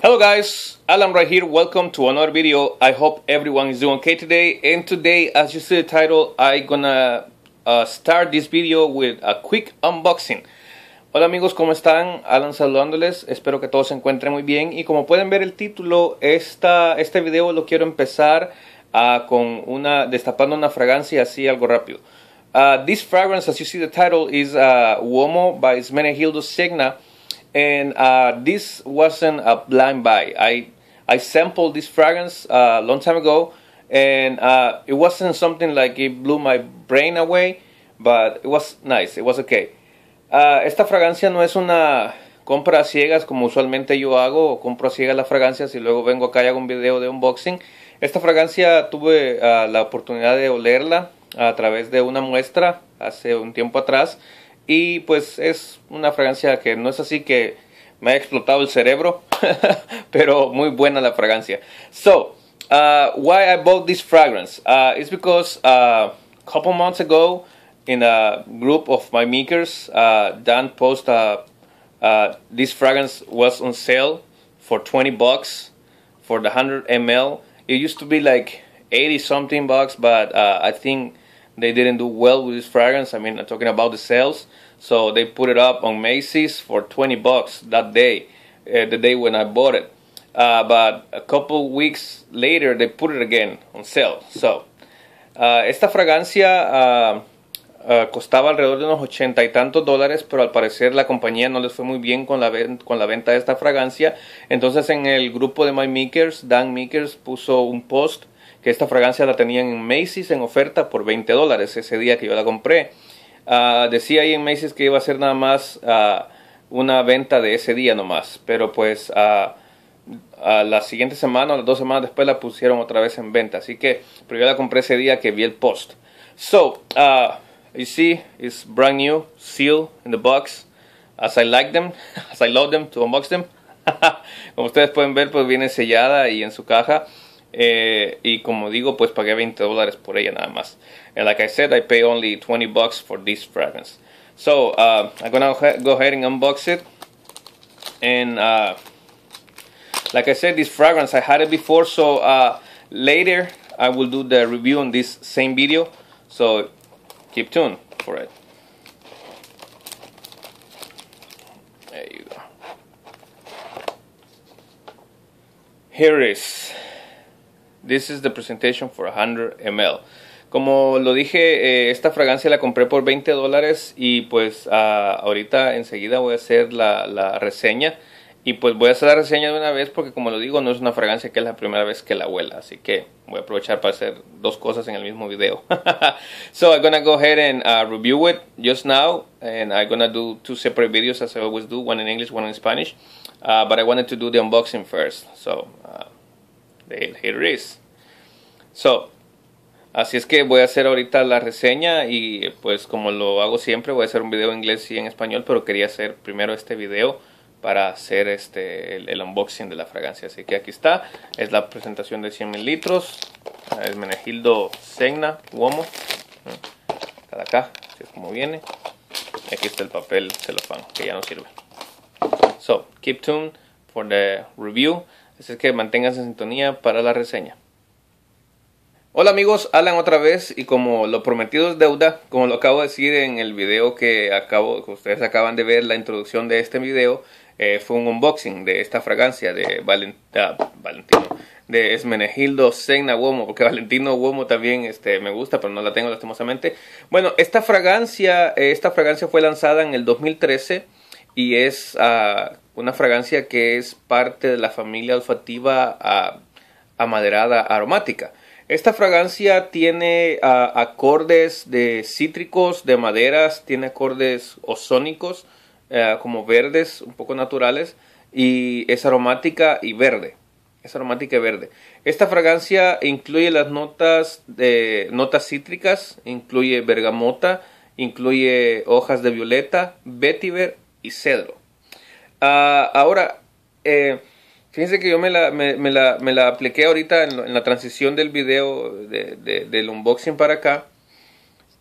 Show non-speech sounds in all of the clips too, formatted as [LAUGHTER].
Hello guys, Alan right here, welcome to another video. I hope everyone is doing okay today. And today, as you see the title, I am gonna uh, start this video with a quick unboxing. Hola amigos, ¿cómo están? Alan saludándoles, espero que todos se encuentren muy bien. Y como pueden ver el título, esta, este video lo quiero empezar uh, con una, destapando una fragancia así algo rápido. Uh, this fragrance, as you see the title, is ah, Uomo by Smenehildo Signa. and uh, this wasn't a blind buy. I I sampled this fragrance a uh, long time ago, and uh, it wasn't something like it blew my brain away, but it was nice. It was okay. Uh, esta fragancia no es una compra a ciegas como usualmente yo hago, o compro a ciegas las fragancias y luego vengo acá y hago un video de unboxing. Esta fragancia tuve uh, la oportunidad de olerla a través de una muestra hace un tiempo atrás Y pues es una fragancia que no es así que me ha explotado el cerebro, [LAUGHS] pero muy buena la fragancia. So, uh, why I bought this fragrance? Uh, it's because a uh, couple months ago, in a group of my makers, uh, Dan posted uh, this fragrance was on sale for 20 bucks for the 100 ml. It used to be like 80 something bucks, but I think They didn't do well with this fragrance. I mean, I'm talking about the sales. So they put it up on Macy's for 20 bucks that day, uh, the day when I bought it. Uh, but a couple weeks later, they put it again on sale. So, uh, esta fragancia uh, costaba alrededor de unos 80 y tantos dólares, pero al parecer la compañía no les fue muy bien con la, con la venta de esta fragancia. Entonces, en el grupo de My Makers, Dan Makers puso un post que esta fragancia la tenían en Macy's en oferta por 20 dólares ese día que yo la compré. Ah, decía ahí en Macy's que iba a ser nada más ah, una venta de ese día nomás, pero pues ah, a la siguiente semana o las dos semanas después la pusieron otra vez en venta. Así que, pero yo la compré ese día que vi el post. So, you see, it's brand new, seal in the box, as I like them, [LAUGHS] as I love them, to unbox them. [LAUGHS] Como ustedes pueden ver, pues viene sellada y en su caja. Eh, y como digo, pues pagué 20 dólares por ella nada más. And like I said, I pay only 20 bucks for this fragrance. So uh, I'm gonna go ahead and unbox it. And uh, like I said, this fragrance I had it before, so uh, later I will do the review on this same video. So keep tuned for it. There you go. Here is This is the presentation for 100 ml. Como lo dije, eh, esta fragancia la compré por 20 dólares y pues ah, ahorita enseguida voy a hacer la, reseña. Y pues voy a hacer la reseña de una vez porque como lo digo, no es una fragancia que es la primera vez que la huela. Así que voy a aprovechar para hacer dos cosas en el mismo video. [LAUGHS] so I'm gonna go ahead and ah, review it just now. And I'm gonna do two separate videos as I always do, one in English, one in Spanish. Uh, but I wanted to do the unboxing first. So here So, así es que voy a hacer ahorita la reseña y pues como lo hago siempre voy a hacer un video en inglés y en español, pero quería hacer primero este video para hacer este el, unboxing de la fragancia. Así que aquí está, es la presentación de 100 mililitros, ah, es Menegildo Segna Uomo, mm. está acá, así es como viene. aquí está el papel celofán que ya no sirve. So, keep tuned for the review. Así pues que manténganse en sintonía para la reseña. Hola amigos, Alan otra vez y como lo prometido es deuda, como lo acabo de decir en el video que, acabo, que ustedes acaban de ver, la introducción de este video, eh, fue un unboxing de esta fragancia de ah, Valentino, de Esmenegildo Sena Uomo, porque Valentino Uomo también este, me gusta, pero no la tengo lastimosamente. Bueno, esta fragancia, eh, esta fragancia fue lanzada en el 2013 y es... a ah, una fragancia que es parte de la familia olfativa a, ah, amaderada aromática. Esta fragancia tiene ah, acordes de cítricos, de maderas, tiene acordes ozónicos, eh, como verdes, un poco naturales, y es aromática y verde. Es aromática y verde. Esta fragancia incluye las notas de notas cítricas, incluye bergamota, incluye hojas de violeta, vetiver y cedro. Ah, ahora, eh, fíjense que yo me la, me, apliqué ahorita en, la transición del video del unboxing para acá.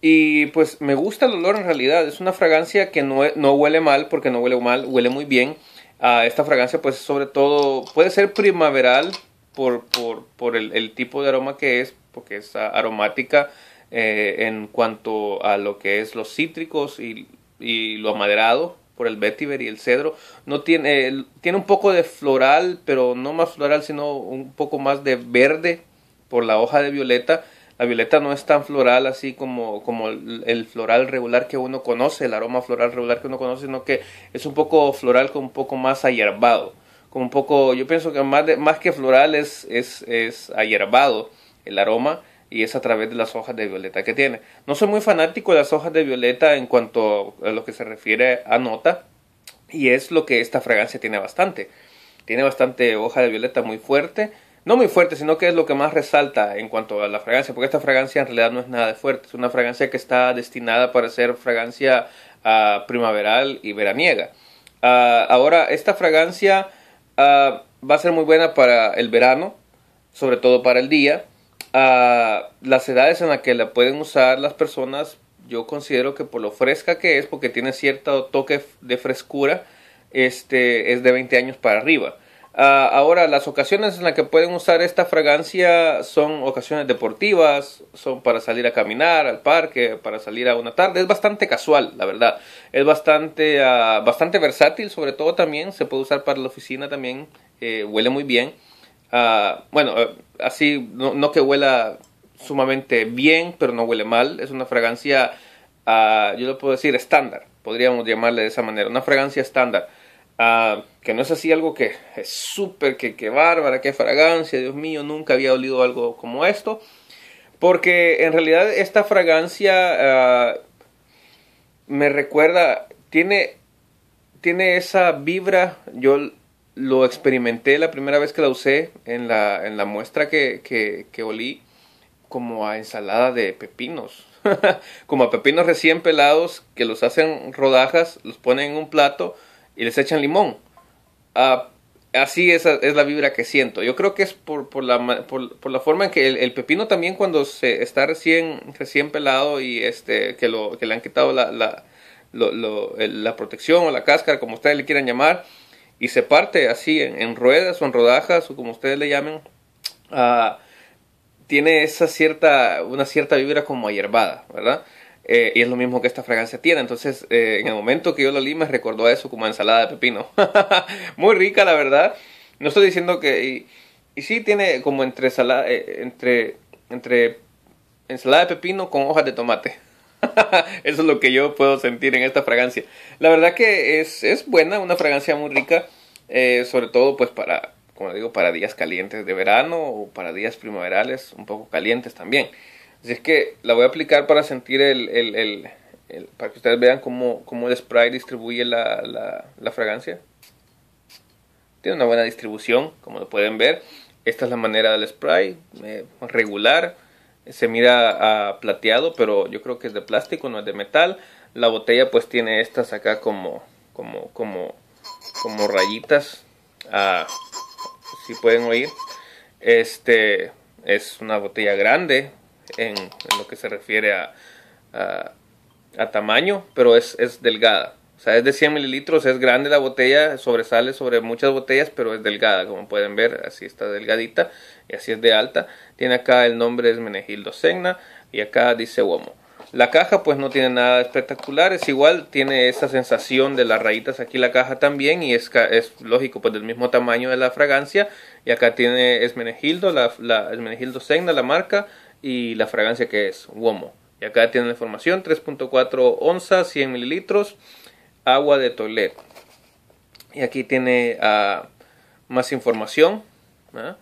Y pues me gusta el olor en realidad. Es una fragancia que no, huele mal, porque no huele mal, huele muy bien. Ah, esta fragancia pues sobre todo puede ser primaveral por, el, tipo de aroma que es, porque es aromática eh, en cuanto a lo que es los cítricos y, y lo amaderado, por el vetiver y el cedro. No tiene, tiene un poco de floral, pero no más floral, sino un poco más de verde por la hoja de violeta. La violeta no es tan floral así como, como el, floral regular que uno conoce, el aroma floral regular que uno conoce, sino que es un poco floral con un poco más ayerbado. Como un poco, yo pienso que más, de, más que floral es, es, es ayerbado el aroma y es a través de las hojas de violeta que tiene. No soy muy fanático de las hojas de violeta en cuanto a lo que se refiere a nota y es lo que esta fragancia tiene bastante. Tiene bastante hoja de violeta muy fuerte, no muy fuerte, sino que es lo que más resalta en cuanto a la fragancia, porque esta fragancia en realidad no es nada de fuerte, es una fragancia que está destinada para ser fragancia ah, primaveral y veraniega. Ah, ahora, esta fragancia ah, va a ser muy buena para el verano, sobre todo para el día las edades en las que la pueden usar las personas, yo considero que por lo fresca que es, porque tiene cierto toque de frescura, este, es de 20 años para arriba. Ah, ahora, las ocasiones en las que pueden usar esta fragancia son ocasiones deportivas, son para salir a caminar al parque, para salir a una tarde. Es bastante casual, la verdad. Es bastante, ah, bastante versátil, sobre todo también. Se puede usar para la oficina también. Eh, huele muy bien. Ah, bueno, eh, así, no, que huela sumamente bien, pero no huele mal. Es una fragancia, ah, yo lo puedo decir, estándar. Podríamos llamarle de esa manera. Una fragancia estándar. Ah, que no es así algo que es súper, que, bárbara, que fragancia. Dios mío, nunca había olido algo como esto. Porque en realidad esta fragancia me recuerda, tiene, tiene esa vibra, yo lo experimenté la primera vez que la usé en la, muestra que, olí como a ensalada de pepinos. [LAUGHS] como a pepinos recién pelados que los hacen rodajas, los ponen en un plato y les echan limón. Ah, así es, es la vibra que siento. Yo creo que es por, la, forma en que el, pepino también cuando se está recién, recién pelado y este, que, lo, que le han quitado la, la protección o la cáscara, como ustedes le quieran llamar, y se parte así en, ruedas o en rodajas o como ustedes le llamen, ah, tiene esa cierta, una cierta vibra como ayerbada, ¿verdad? Eh, y es lo mismo que esta fragancia tiene. Entonces, eh, en el momento que yo la li me recordó a eso como ensalada de pepino. [LAUGHS] Muy rica, la verdad. No estoy diciendo que... Y, sí tiene como entre, ensalada, eh, entre, entre ensalada de pepino con hojas de tomate. [LAUGHS] Eso es lo que yo puedo sentir en esta fragancia. La verdad que es, es buena, una fragancia muy rica, eh, sobre todo pues para, como digo, para días calientes de verano o para días primaverales un poco calientes también. Así es que la voy a aplicar para sentir el, el, para que ustedes vean cómo, cómo el spray distribuye la, la, fragancia. Tiene una buena distribución, como lo pueden ver. Esta es la manera del spray, eh, regular se mira a ah, plateado, pero yo creo que es de plástico, no es de metal. La botella pues tiene estas acá como, como, como, como rayitas. Ah, si pueden oír. Este es una botella grande en, lo que se refiere a, a, a tamaño, pero es, es delgada. O sea, es de 100 mililitros, es grande la botella, sobresale sobre muchas botellas, pero es delgada, como pueden ver, así está delgadita y así es de alta. Tiene acá el nombre es Menegildo Segna y acá dice Womo. La caja pues no tiene nada espectacular, es igual, tiene esa sensación de las rayitas aquí la caja también y es, es lógico pues del mismo tamaño de la fragancia y acá tiene Esmenegildo, la, la Esmenegildo Segna, la marca y la fragancia que es Womo. Y acá tiene la información, 3.4 onzas, 100 mililitros agua de Toledo, Y aquí tiene ah, más información. ¿ah?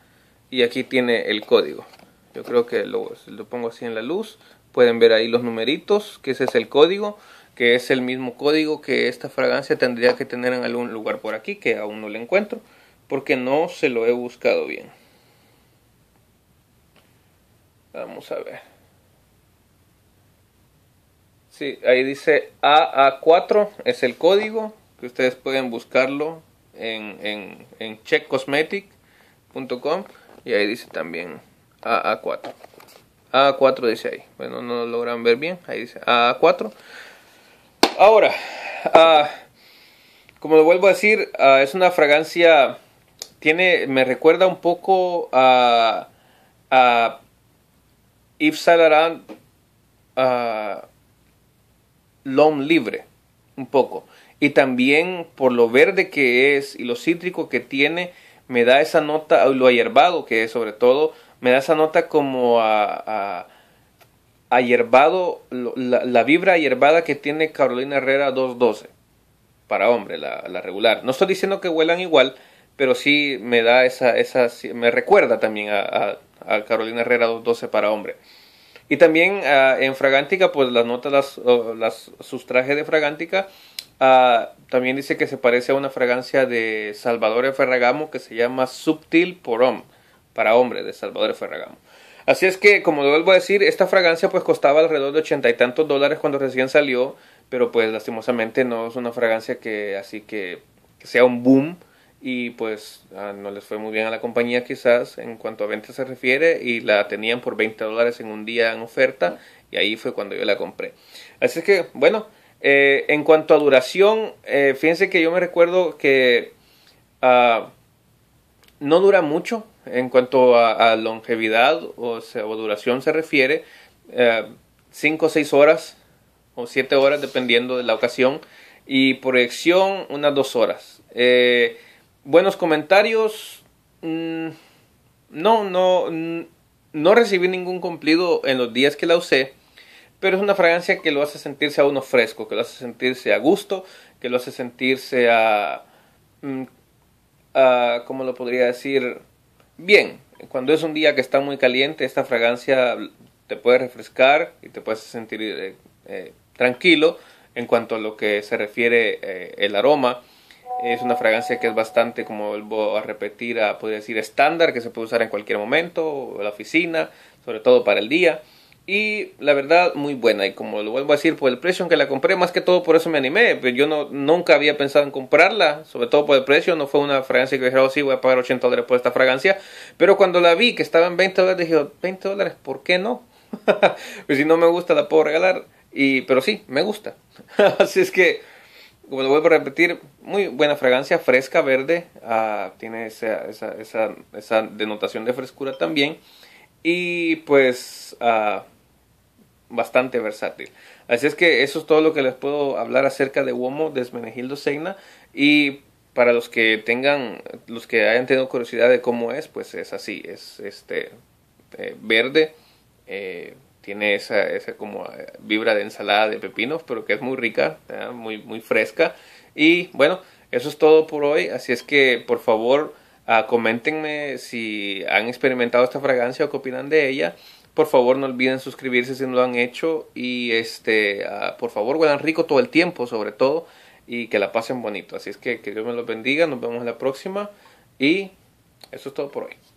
Y aquí tiene el código. Yo creo que lo, lo pongo así en la luz. Pueden ver ahí los numeritos, que ese es el código, que es el mismo código que esta fragancia tendría que tener en algún lugar por aquí, que aún no lo encuentro, porque no se lo he buscado bien. Vamos a ver ahí dice AA4, es el código que ustedes pueden buscarlo en, en, en checkcosmetic.com y ahí dice también AA4. AA4 dice ahí, bueno, no lo logran ver bien, ahí dice AA4. Ahora, ah, como lo vuelvo a decir, ah, es una fragancia, tiene, me recuerda un poco a, a Yves Saint Laurent, ah, long libre, un poco. Y también por lo verde que es y lo cítrico que tiene, me da esa nota, lo ayerbado que es sobre todo, me da esa nota como a, a, la, vibra ayerbada que tiene Carolina Herrera 212, para hombre, la, regular. No estoy diciendo que huelan igual, pero sí me da esa, esa me recuerda también a, a Carolina Herrera 212 para hombre. Y también ah, en Fragántica, pues las notas las, trajes de Fragántica. Ah, también dice que se parece a una fragancia de Salvador Ferragamo que se llama Subtil Porom, para hombre, de Salvador Ferragamo. Así es que, como lo vuelvo a decir, esta fragancia pues costaba alrededor de ochenta y tantos dólares cuando recién salió, pero pues lastimosamente no es una fragancia que así que sea un boom y pues ah, no les fue muy bien a la compañía quizás en cuanto a venta se refiere y la tenían por 20 dólares en un día en oferta y ahí fue cuando yo la compré. Así es que bueno, eh, en cuanto a duración, eh, fíjense que yo me recuerdo que ah, no dura mucho en cuanto a, longevidad o, duración se refiere, 5 eh, o 6 horas o 7 horas dependiendo de la ocasión y proyección unas 2 horas buenos comentarios. Mm, no, no, no recibí ningún cumplido en los días que la usé, pero es una fragancia que lo hace sentirse a uno fresco, que lo hace sentirse a gusto, que lo hace sentirse a, mm, ¿cómo lo podría decir? Bien, cuando es un día que está muy caliente, esta fragancia te puede refrescar y te puede sentir eh, eh, tranquilo en cuanto a lo que se refiere eh, el aroma. Es una fragancia que es bastante, como vuelvo a repetir, a, ah, podría decir estándar, que se puede usar en cualquier momento, en la oficina, sobre todo para el día. Y la verdad, muy buena. Y como lo vuelvo a decir, por el precio en que la compré, más que todo por eso me animé. Pues yo no, nunca había pensado en comprarla, sobre todo por el precio. No fue una fragancia que dije, oh, sí, voy a pagar 80 dólares por esta fragancia. Pero cuando la vi que estaba en 20 dólares, dije, 20 dólares, ¿por qué no? [LAUGHS] pues si no me gusta, la puedo regalar. Y, pero sí, me gusta. [LAUGHS] Así es que como lo vuelvo a repetir, muy buena fragancia, fresca, verde, ah, tiene esa, denotación de frescura también. Y pues ah, bastante versátil. Así es que eso es todo lo que les puedo hablar acerca de Womo de Esmenegildo Seina. Y para los que tengan, los que hayan tenido curiosidad de cómo es, pues es así, es este eh, verde, eh, tiene esa, como eh, vibra de ensalada de pepinos, pero que es muy rica, muy, muy fresca. Y bueno, eso es todo por hoy, así es que por favor ah, comentenme si han experimentado esta fragancia o qué opinan de ella. Por favor, no olviden suscribirse si no lo han hecho y este, ah, por favor, huelan rico todo el tiempo, sobre todo, y que la pasen bonito. Así es que que Dios me los bendiga, nos vemos en la próxima y eso es todo por hoy.